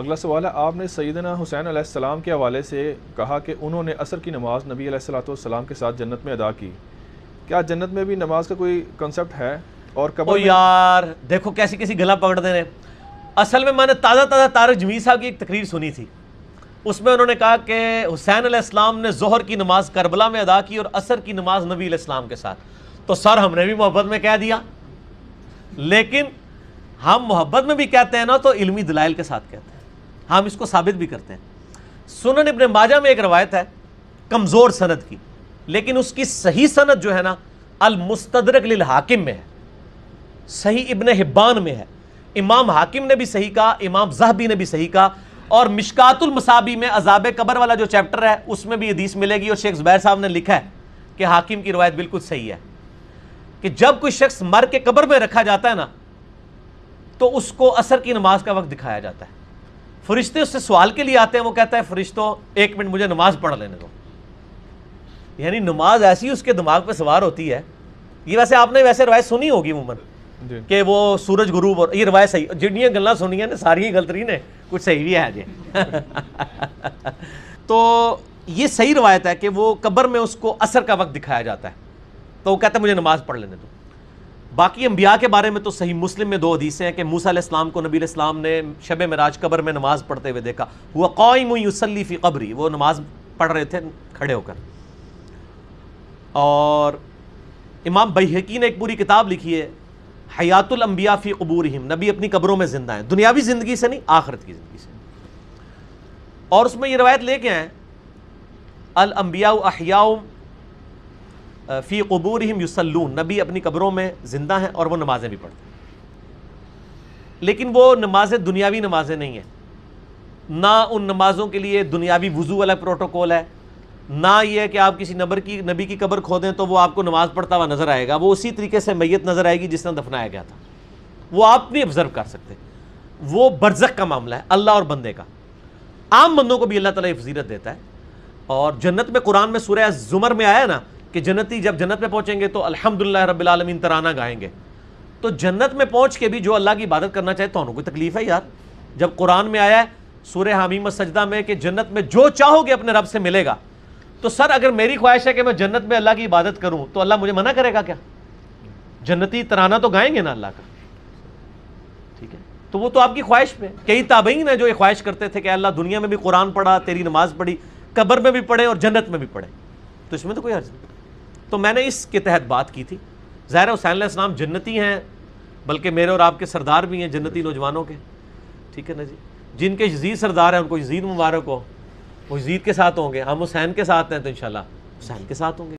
अगला सवाल है आपने सईदना हुसैन आसमाम के हवाले से कहा कि उन्होंने असर की नमाज नबी सलाम के साथ जन्नत में अदा की क्या जन्नत में भी नमाज का कोई कंसेप्ट है और कब यार देखो कैसी कैसी गला पकड़ रहे असल में मैंने ताज़ा ताज़ा तारक जमीर साहब की एक तकरीर सुनी थी उसमें उन्होंने कहा कि हुसैन आसमाम ने जहर की नमाज करबला में अदा की और असर की नमाज नबी आसमाम के साथ तो सर हमने भी मोहब्बत में कह दिया लेकिन हम मोहब्बत में भी कहते हैं ना तो इलमी दलाइल के साथ कहते हैं हम इसको साबित भी करते हैं सुनन इबन माजा में एक रवायत है कमज़ोर सनद की लेकिन उसकी सही सनद जो है ना लिल हाकिम में है सही इबन हिब्बान में है इमाम हाकिम ने भी सही कहा इमाम जहबी ने भी सही कहा और मिशकातुल मसाबी में अजाब कबर वाला जो चैप्टर है उसमें भी हदीस मिलेगी और शेख जुबैर साहब ने लिखा है कि हाकिम की रवायत बिल्कुल सही है कि जब कोई शख्स मर के कबर में रखा जाता है ना तो उसको असर की नमाज का वक्त दिखाया जाता है फरिश्ते उससे सवाल के लिए आते हैं वो कहता है फरिश्तों एक मिनट मुझे नमाज पढ़ लेने दो यानी नमाज ऐसी उसके दिमाग पे सवार होती है ये वैसे आपने वैसे रवायत सुनी होगी उमन कि वो सूरज गुरु और ये रवायत सही गल् सुनी सुनिया ना सारी गलत रही ने कुछ सही भी है जी तो ये सही रवायत है कि वो कब्र में उसको असर का वक्त दिखाया जाता है तो वो कहता है मुझे नमाज पढ़ लेने दो बाकी अम्बिया के बारे में तो सही मुस्लिम में दो हदीसें हैं कि मूसा इस्लाम को नबी इस्लाम ने शब मराज कब्र में नमाज पढ़ते हुए देखा हुआ कौम युसली फ़ी कब्री वो नमाज पढ़ रहे थे खड़े होकर और इमाम बहकी ने एक पूरी किताब लिखी है हयातुल अम्बिया फ़ी अबूर नबी अपनी कबरों में ज़िंदा है दुनियावी ज़िंदगी से नहीं आखरत की ज़िंदगी से और उसमें ये रवायत लेके आएँ अल अम्बिया अहियाम फ़ी कबूर हम नबी अपनी कब्रों में ज़िंदा हैं और वो नमाज़ें भी पढ़ते हैं लेकिन वो नमाज़ें दुनियावी नमाजें नहीं हैं ना उन नमाज़ों के लिए दुनियावी वज़ू वाला प्रोटोकॉल है ना ये है कि आप किसी नबर की नबी की कब्र खोदें तो वो आपको नमाज़ पढ़ता हुआ नज़र आएगा वो उसी तरीके से मैत नज़र आएगी जिस तरह दफनाया गया था वो आप नहीं ऑब्ज़र्व कर सकते वो बरजक का मामला है अल्लाह और बंदे का आम बंदों को भी अल्लाह ताला फजीरत देता है और जन्नत में कुरान में सूर्य जुमर में आया ना कि जन्नती जब जन्नत में पहुंचेंगे तो अल्हम्दुलिल्लाह रब्बिल आलमीन तराना गाएंगे तो जन्नत में पहुंच के भी जो अल्लाह की इबादत करना चाहे तो उन्होंने कोई तकलीफ है यार जब कुरान में आया है सूर्य हामीम सजदा में कि जन्नत में जो चाहोगे अपने रब से मिलेगा तो सर अगर मेरी ख्वाहिश है कि मैं जन्नत में अल्लाह की इबादत करूं तो अल्लाह मुझे मना करेगा क्या जन्नती तराना तो गाएंगे ना अल्लाह का ठीक है तो वो तो आपकी ख्वाहिश पे कई ताबईन है जो ये ख्वाहिश करते थे कि अल्लाह दुनिया में भी कुरान पढ़ा तेरी नमाज पढ़ी कब्र में भी पढ़े और जन्नत में भी पढ़े तो इसमें तो कोई हर्ज नहीं तो मैंने इसके तहत बात की थी ज़ाहिर हुसैन इस्लाम जन्नती हैं बल्कि मेरे और आपके सरदार भी हैं जन्नती नौजवानों के ठीक है ना जी जिनके यजीद सरदार हैं उनको यजीद मुबारक हो वो यजीद के साथ होंगे हम हुसैन के साथ हैं तो इन हुसैन के साथ होंगे